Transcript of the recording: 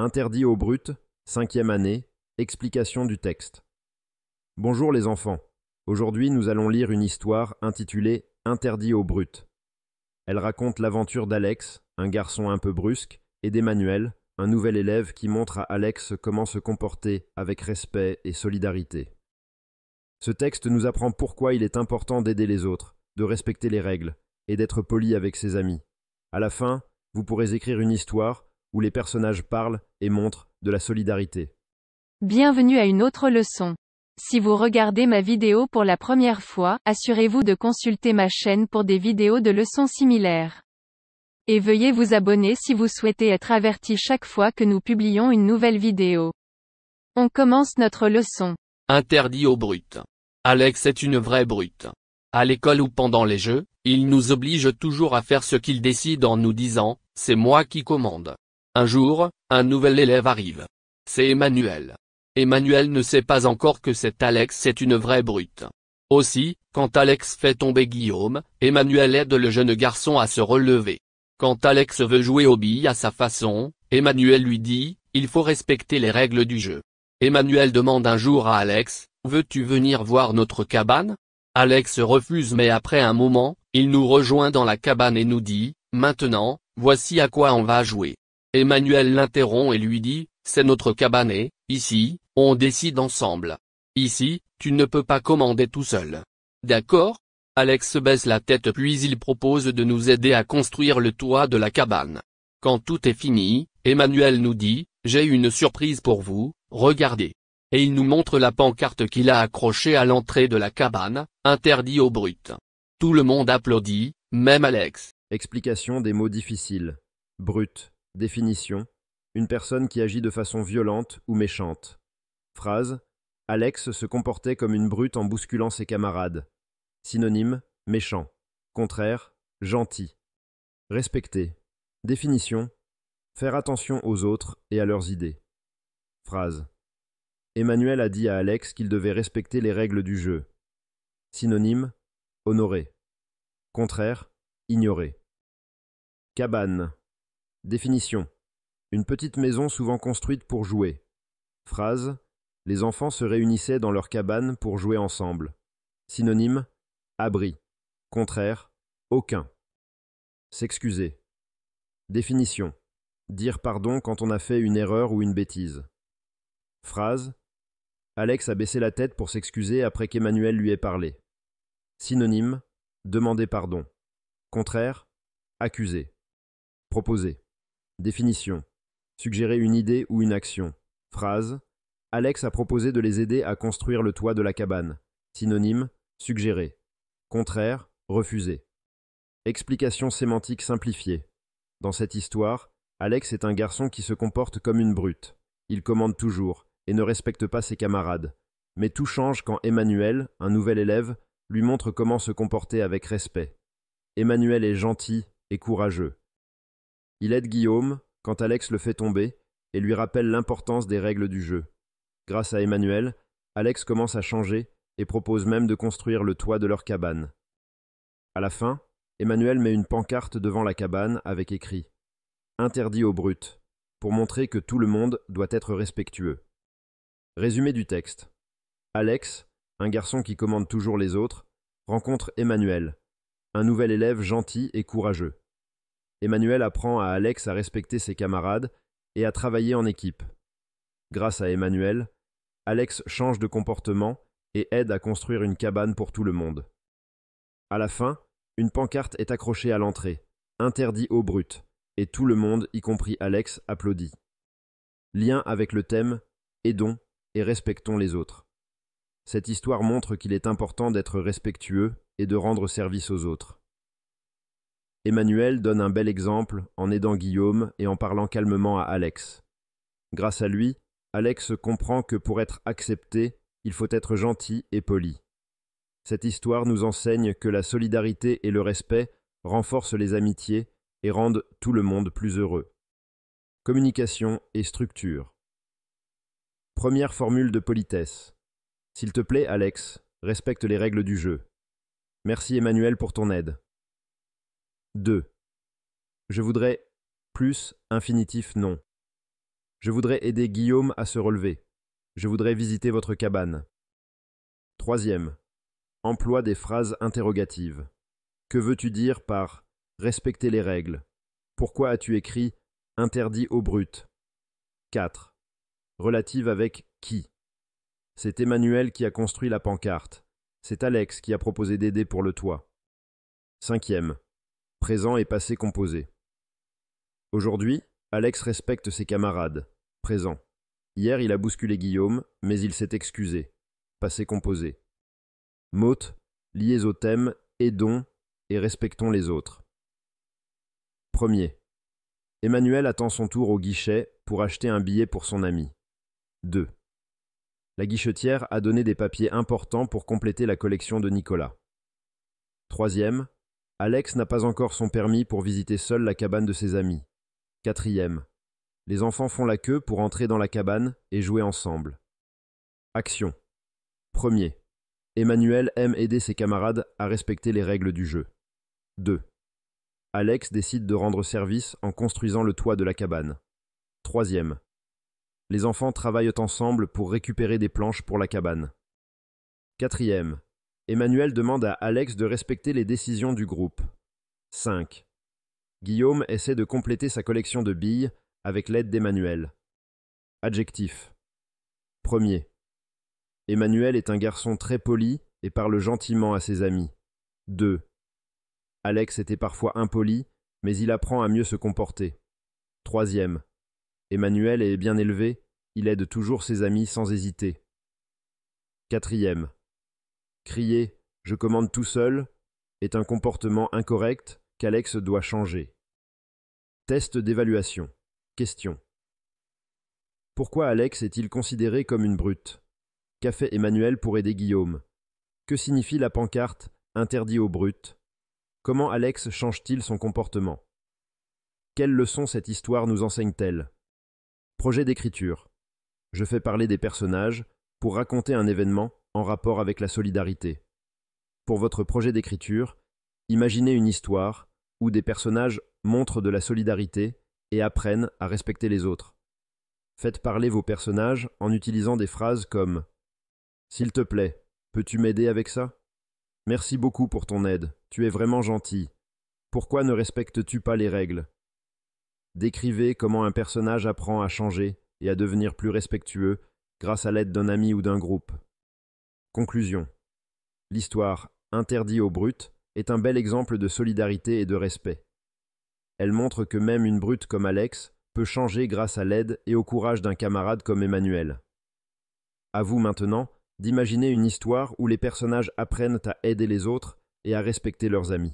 Interdit aux brutes, cinquième année, explication du texte. Bonjour les enfants. Aujourd'hui nous allons lire une histoire intitulée Interdit aux brutes. Elle raconte l'aventure d'Alex, un garçon un peu brusque, et d'Emmanuel, un nouvel élève qui montre à Alex comment se comporter avec respect et solidarité. Ce texte nous apprend pourquoi il est important d'aider les autres, de respecter les règles, et d'être poli avec ses amis. À la fin, vous pourrez écrire une histoire où les personnages parlent et montrent de la solidarité. Bienvenue à une autre leçon. Si vous regardez ma vidéo pour la première fois, assurez-vous de consulter ma chaîne pour des vidéos de leçons similaires. Et veuillez vous abonner si vous souhaitez être averti chaque fois que nous publions une nouvelle vidéo. On commence notre leçon. Interdit aux brutes. Alex est une vraie brute. À l'école ou pendant les jeux, il nous oblige toujours à faire ce qu'il décide en nous disant, c'est moi qui commande. Un jour, un nouvel élève arrive. C'est Emmanuel. Emmanuel ne sait pas encore que cet Alex est une vraie brute. Aussi, quand Alex fait tomber Guillaume, Emmanuel aide le jeune garçon à se relever. Quand Alex veut jouer aux billes à sa façon, Emmanuel lui dit, il faut respecter les règles du jeu. Emmanuel demande un jour à Alex, veux-tu venir voir notre cabane Alex refuse mais après un moment, il nous rejoint dans la cabane et nous dit, maintenant, voici à quoi on va jouer. Emmanuel l'interrompt et lui dit, c'est notre cabane et, ici, on décide ensemble. Ici, tu ne peux pas commander tout seul. D'accord Alex baisse la tête puis il propose de nous aider à construire le toit de la cabane. Quand tout est fini, Emmanuel nous dit, j'ai une surprise pour vous, regardez. Et il nous montre la pancarte qu'il a accrochée à l'entrée de la cabane, interdit aux brutes. Tout le monde applaudit, même Alex. Explication des mots difficiles. Brut. Définition une personne qui agit de façon violente ou méchante. Phrase Alex se comportait comme une brute en bousculant ses camarades. Synonyme méchant. Contraire gentil. Respecter. Définition faire attention aux autres et à leurs idées. Phrase Emmanuel a dit à Alex qu'il devait respecter les règles du jeu. Synonyme honorer. Contraire ignorer. Cabane Définition. Une petite maison souvent construite pour jouer. Phrase. Les enfants se réunissaient dans leur cabane pour jouer ensemble. Synonyme. Abri. Contraire. Aucun. S'excuser. Définition. Dire pardon quand on a fait une erreur ou une bêtise. Phrase. Alex a baissé la tête pour s'excuser après qu'Emmanuel lui ait parlé. Synonyme. Demander pardon. Contraire. Accuser. Proposer. Définition. Suggérer une idée ou une action. Phrase. Alex a proposé de les aider à construire le toit de la cabane. Synonyme. Suggérer. Contraire. Refuser. Explication sémantique simplifiée. Dans cette histoire, Alex est un garçon qui se comporte comme une brute. Il commande toujours et ne respecte pas ses camarades. Mais tout change quand Emmanuel, un nouvel élève, lui montre comment se comporter avec respect. Emmanuel est gentil et courageux. Il aide Guillaume quand Alex le fait tomber et lui rappelle l'importance des règles du jeu. Grâce à Emmanuel, Alex commence à changer et propose même de construire le toit de leur cabane. À la fin, Emmanuel met une pancarte devant la cabane avec écrit Interdit aux brutes, pour montrer que tout le monde doit être respectueux. Résumé du texte Alex, un garçon qui commande toujours les autres, rencontre Emmanuel, un nouvel élève gentil et courageux. Emmanuel apprend à Alex à respecter ses camarades et à travailler en équipe. Grâce à Emmanuel, Alex change de comportement et aide à construire une cabane pour tout le monde. À la fin, une pancarte est accrochée à l'entrée, interdit aux brutes, et tout le monde, y compris Alex, applaudit. Lien avec le thème Aidons et respectons les autres. Cette histoire montre qu'il est important d'être respectueux et de rendre service aux autres. Emmanuel donne un bel exemple en aidant Guillaume et en parlant calmement à Alex. Grâce à lui, Alex comprend que pour être accepté, il faut être gentil et poli. Cette histoire nous enseigne que la solidarité et le respect renforcent les amitiés et rendent tout le monde plus heureux. Communication et structure. Première formule de politesse. S'il te plaît, Alex, respecte les règles du jeu. Merci Emmanuel pour ton aide. 2. Je voudrais plus infinitif non. Je voudrais aider Guillaume à se relever. Je voudrais visiter votre cabane. Troisième. Emploi des phrases interrogatives. Que veux-tu dire par respecter les règles Pourquoi as-tu écrit interdit aux brutes 4. Relative avec qui C'est Emmanuel qui a construit la pancarte. C'est Alex qui a proposé d'aider pour le toit. Cinquième présent et passé composé. Aujourd'hui, Alex respecte ses camarades, présent. Hier, il a bousculé Guillaume, mais il s'est excusé, passé composé. mot liés au thème aidons et respectons les autres. Premier. Emmanuel attend son tour au guichet pour acheter un billet pour son ami. 2. La guichetière a donné des papiers importants pour compléter la collection de Nicolas. Troisième, Alex n'a pas encore son permis pour visiter seul la cabane de ses amis. Quatrième. Les enfants font la queue pour entrer dans la cabane et jouer ensemble. Action. Premier. Emmanuel aime aider ses camarades à respecter les règles du jeu. 2. Alex décide de rendre service en construisant le toit de la cabane. Troisième. Les enfants travaillent ensemble pour récupérer des planches pour la cabane. Quatrième. Emmanuel demande à Alex de respecter les décisions du groupe. 5. Guillaume essaie de compléter sa collection de billes avec l'aide d'Emmanuel. Adjectif. Premier. Emmanuel est un garçon très poli et parle gentiment à ses amis. 2. Alex était parfois impoli, mais il apprend à mieux se comporter. Troisième. Emmanuel est bien élevé, il aide toujours ses amis sans hésiter. Quatrième. Crier Je commande tout seul est un comportement incorrect qu'Alex doit changer. Test d'évaluation. Question. Pourquoi Alex est-il considéré comme une brute Qu'a fait Emmanuel pour aider Guillaume Que signifie la pancarte Interdit aux brutes Comment Alex change-t-il son comportement Quelle leçon cette histoire nous enseigne-t-elle Projet d'écriture. Je fais parler des personnages pour raconter un événement rapport avec la solidarité. Pour votre projet d'écriture, imaginez une histoire où des personnages montrent de la solidarité et apprennent à respecter les autres. Faites parler vos personnages en utilisant des phrases comme S'il te plaît, peux-tu m'aider avec ça Merci beaucoup pour ton aide, tu es vraiment gentil. Pourquoi ne respectes-tu pas les règles Décrivez comment un personnage apprend à changer et à devenir plus respectueux grâce à l'aide d'un ami ou d'un groupe. Conclusion. L'histoire, interdit aux brutes, est un bel exemple de solidarité et de respect. Elle montre que même une brute comme Alex peut changer grâce à l'aide et au courage d'un camarade comme Emmanuel. À vous maintenant d'imaginer une histoire où les personnages apprennent à aider les autres et à respecter leurs amis.